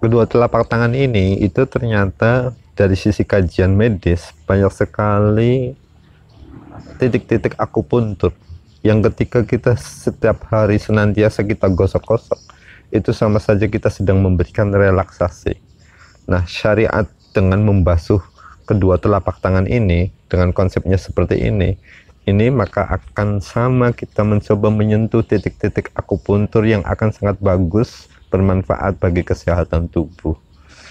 kedua telapak tangan ini itu ternyata dari sisi kajian medis banyak sekali titik-titik akupuntur yang ketika kita setiap hari senantiasa kita gosok-gosok itu sama saja kita sedang memberikan relaksasi nah syariat dengan membasuh kedua telapak tangan ini dengan konsepnya seperti ini ini maka akan sama kita mencoba menyentuh titik-titik akupuntur yang akan sangat bagus bermanfaat bagi kesehatan tubuh.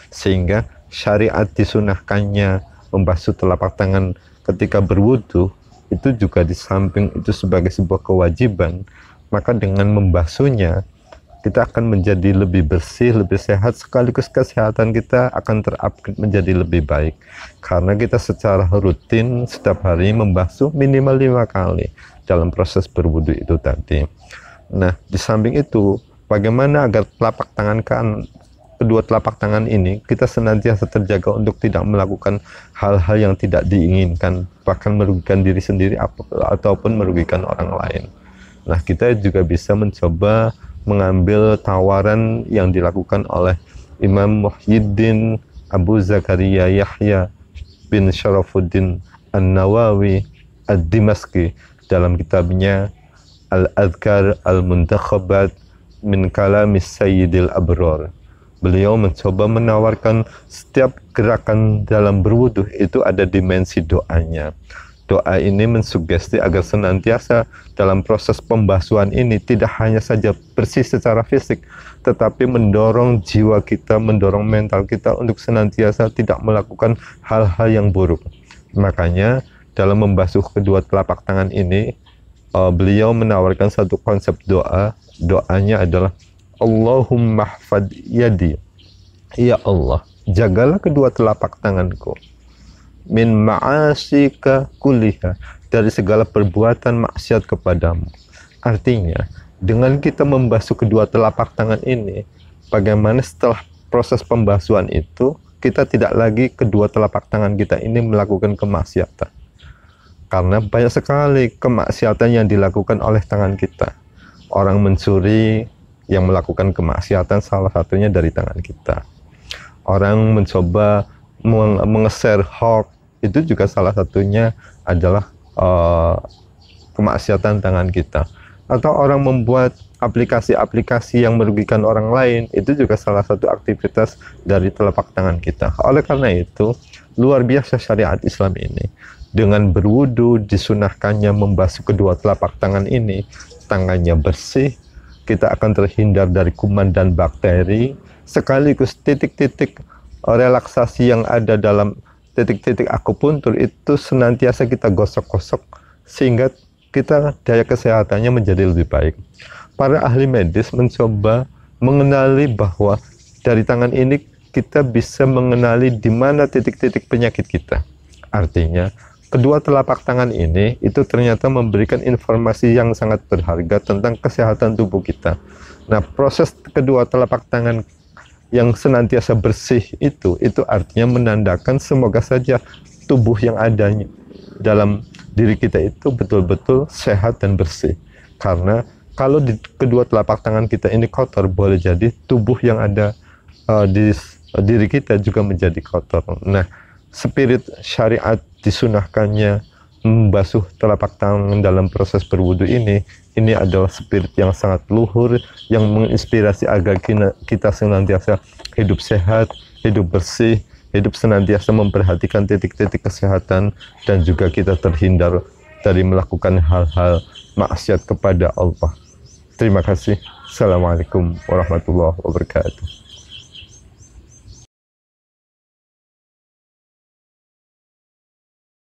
Sehingga syariat disunahkannya membasuh telapak tangan ketika berwudu itu juga di samping itu sebagai sebuah kewajiban, maka dengan membasuhnya kita akan menjadi lebih bersih, lebih sehat, sekaligus kesehatan kita akan terupgrade menjadi lebih baik. Karena kita secara rutin setiap hari membasuh minimal lima kali dalam proses berwudu itu tadi. Nah, di samping itu, Bagaimana agar telapak tangan kan kedua telapak tangan ini kita senantiasa terjaga untuk tidak melakukan hal-hal yang tidak diinginkan bahkan merugikan diri sendiri ataupun merugikan orang lain. Nah, kita juga bisa mencoba mengambil tawaran yang dilakukan oleh Imam Muhyiddin Abu Zakaria Yahya bin Sharafuddin An-Nawawi Ad-Dimaski dalam kitabnya Al-Adhkar Al-Muntakhabat min kalamis sayyidil abrar. Beliau mencoba menawarkan setiap gerakan dalam berwudhu itu ada dimensi doanya. Doa ini mensugesti agar senantiasa dalam proses pembasuhan ini tidak hanya saja bersih secara fisik, tetapi mendorong jiwa kita, mendorong mental kita untuk senantiasa tidak melakukan hal-hal yang buruk. Makanya, dalam membasuh kedua telapak tangan ini, uh, beliau menawarkan satu konsep doa. Doanya adalah Allahumma hafad yadi. Ya Allah, jagalah kedua telapak tanganku. Min ma'asika kuliha. Dari segala perbuatan maksiat kepadamu. Artinya, dengan kita membasuh kedua telapak tangan ini, bagaimana setelah proses pembasuhan itu, kita tidak lagi kedua telapak tangan kita ini melakukan kemaksiatan karena banyak sekali kemaksiatan yang dilakukan oleh tangan kita. Orang mencuri yang melakukan kemaksiatan salah satunya dari tangan kita. Orang mencoba meng mengeser hoax itu juga salah satunya adalah uh, kemaksiatan tangan kita. Atau orang membuat aplikasi-aplikasi yang merugikan orang lain itu juga salah satu aktivitas dari telapak tangan kita. Oleh karena itu, luar biasa syariat Islam ini dengan berwudu disunahkannya membasuh kedua telapak tangan ini tangannya bersih kita akan terhindar dari kuman dan bakteri sekaligus titik-titik relaksasi yang ada dalam titik-titik akupuntur itu senantiasa kita gosok-gosok sehingga kita daya kesehatannya menjadi lebih baik para ahli medis mencoba mengenali bahwa dari tangan ini kita bisa mengenali di mana titik-titik penyakit kita artinya Kedua telapak tangan ini itu ternyata memberikan informasi yang sangat berharga tentang kesehatan tubuh kita. Nah, proses kedua telapak tangan yang senantiasa bersih itu itu artinya menandakan semoga saja tubuh yang ada dalam diri kita itu betul-betul sehat dan bersih. Karena kalau di kedua telapak tangan kita ini kotor, boleh jadi tubuh yang ada uh, di uh, diri kita juga menjadi kotor. Nah, spirit syariat disunahkannya membasuh telapak tangan dalam proses berwudu ini ini adalah spirit yang sangat luhur yang menginspirasi agar kita senantiasa hidup sehat, hidup bersih, hidup senantiasa memperhatikan titik-titik kesehatan dan juga kita terhindar dari melakukan hal-hal maksiat kepada Allah. Terima kasih. Assalamualaikum warahmatullahi wabarakatuh.